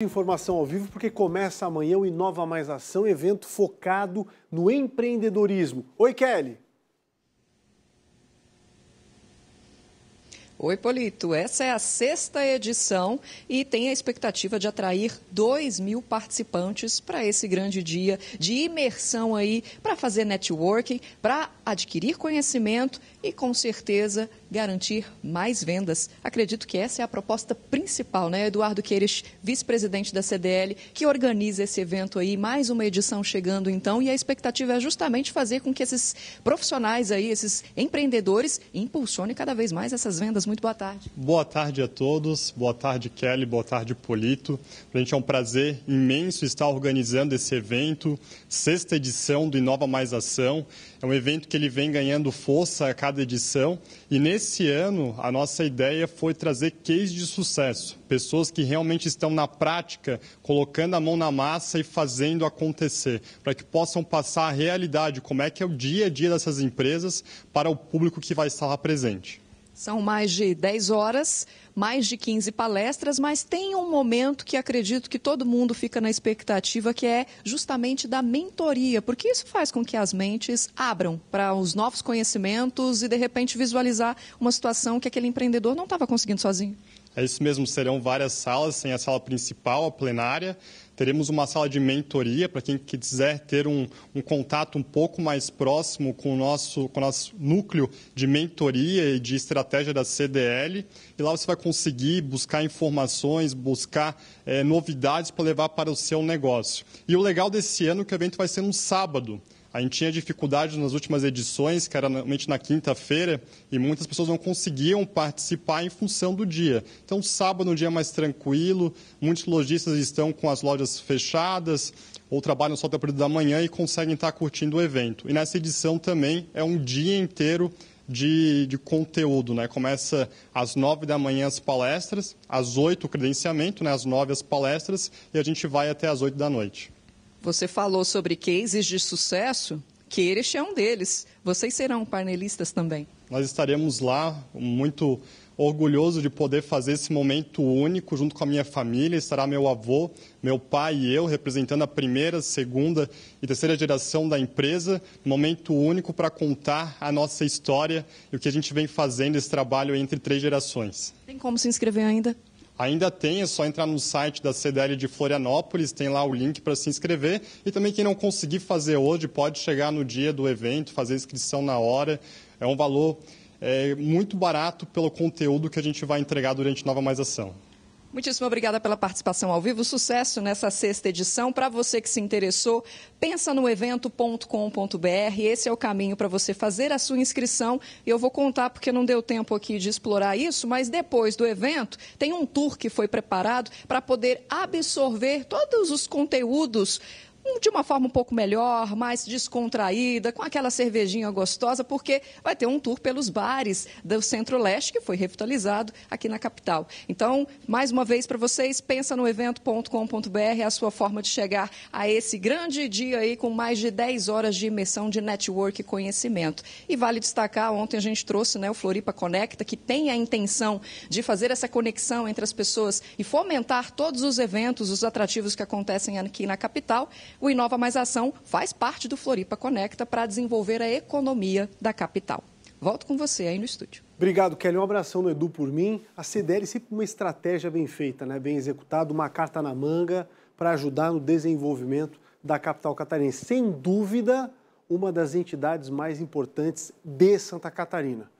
Informação ao vivo, porque começa amanhã o Inova Mais Ação, evento focado no empreendedorismo. Oi, Kelly! Oi, Polito. Essa é a sexta edição e tem a expectativa de atrair 2 mil participantes para esse grande dia de imersão aí, para fazer networking, para adquirir conhecimento e, com certeza, garantir mais vendas. Acredito que essa é a proposta principal, né? Eduardo Queires, vice-presidente da CDL, que organiza esse evento aí, mais uma edição chegando então, e a expectativa é justamente fazer com que esses profissionais aí, esses empreendedores, impulsionem cada vez mais essas vendas. Muito boa tarde. Boa tarde a todos, boa tarde Kelly, boa tarde Polito. Para a gente é um prazer imenso estar organizando esse evento, sexta edição do Inova Mais Ação. É um evento que ele vem ganhando força a cada edição e nesse Nesse ano, a nossa ideia foi trazer case de sucesso, pessoas que realmente estão na prática, colocando a mão na massa e fazendo acontecer, para que possam passar a realidade, como é que é o dia a dia dessas empresas para o público que vai estar lá presente. São mais de 10 horas, mais de 15 palestras, mas tem um momento que acredito que todo mundo fica na expectativa, que é justamente da mentoria, porque isso faz com que as mentes abram para os novos conhecimentos e, de repente, visualizar uma situação que aquele empreendedor não estava conseguindo sozinho. É isso mesmo, serão várias salas, tem a sala principal, a plenária, Teremos uma sala de mentoria para quem quiser ter um, um, contato um pouco mais próximo com o, nosso, com o nosso núcleo de mentoria e de estratégia da CDL. E lá você vai conseguir buscar informações, buscar é, novidades para levar para o seu negócio. E o legal desse ano é que o evento vai ser no sábado. A gente tinha dificuldade nas últimas edições, que era normalmente na quinta-feira, e muitas pessoas não conseguiam participar em função do dia. Então, sábado é um dia mais tranquilo, muitos lojistas estão com as lojas fechadas ou trabalham só até o período da manhã e conseguem estar curtindo o evento. E nessa edição também é um dia inteiro de, de conteúdo, né? Começa às nove da manhã as palestras, às oito o credenciamento, né? às nove as palestras e a gente vai até às oito da noite. Você falou sobre cases de sucesso, que este é um deles. Vocês serão panelistas também. Nós estaremos lá, muito orgulhoso de poder fazer esse momento único junto com a minha família. Estará meu avô, meu pai e eu, representando a primeira, segunda e terceira geração da empresa. Momento único para contar a nossa história e o que a gente vem fazendo esse trabalho entre três gerações. Tem como se inscrever ainda? Ainda tem, é só entrar no site da CDL de Florianópolis, tem lá o link para se inscrever. E também quem não conseguir fazer hoje pode chegar no dia do evento, fazer a inscrição na hora. É um valor é, muito barato pelo conteúdo que a gente vai entregar durante Nova Mais Ação. Muitíssimo obrigada pela participação ao vivo. Sucesso nessa sexta edição. Para você que se interessou, pensa no evento.com.br. Esse é o caminho para você fazer a sua inscrição. E eu vou contar porque não deu tempo aqui de explorar isso, mas depois do evento tem um tour que foi preparado para poder absorver todos os conteúdos Hum, de uma forma um pouco melhor, mais descontraída, com aquela cervejinha gostosa, porque vai ter um tour pelos bares do Centro-Leste, que foi revitalizado aqui na capital. Então, mais uma vez para vocês, pensa no evento.com.br, é a sua forma de chegar a esse grande dia aí com mais de 10 horas de imersão de network e conhecimento. E vale destacar, ontem a gente trouxe né, o Floripa Conecta, que tem a intenção de fazer essa conexão entre as pessoas e fomentar todos os eventos, os atrativos que acontecem aqui na capital. O Inova Mais Ação faz parte do Floripa Conecta para desenvolver a economia da capital. Volto com você aí no estúdio. Obrigado, Kelly. Um abração no Edu por mim. A CDL é sempre uma estratégia bem feita, né? bem executada, uma carta na manga para ajudar no desenvolvimento da capital catarinense. Sem dúvida, uma das entidades mais importantes de Santa Catarina.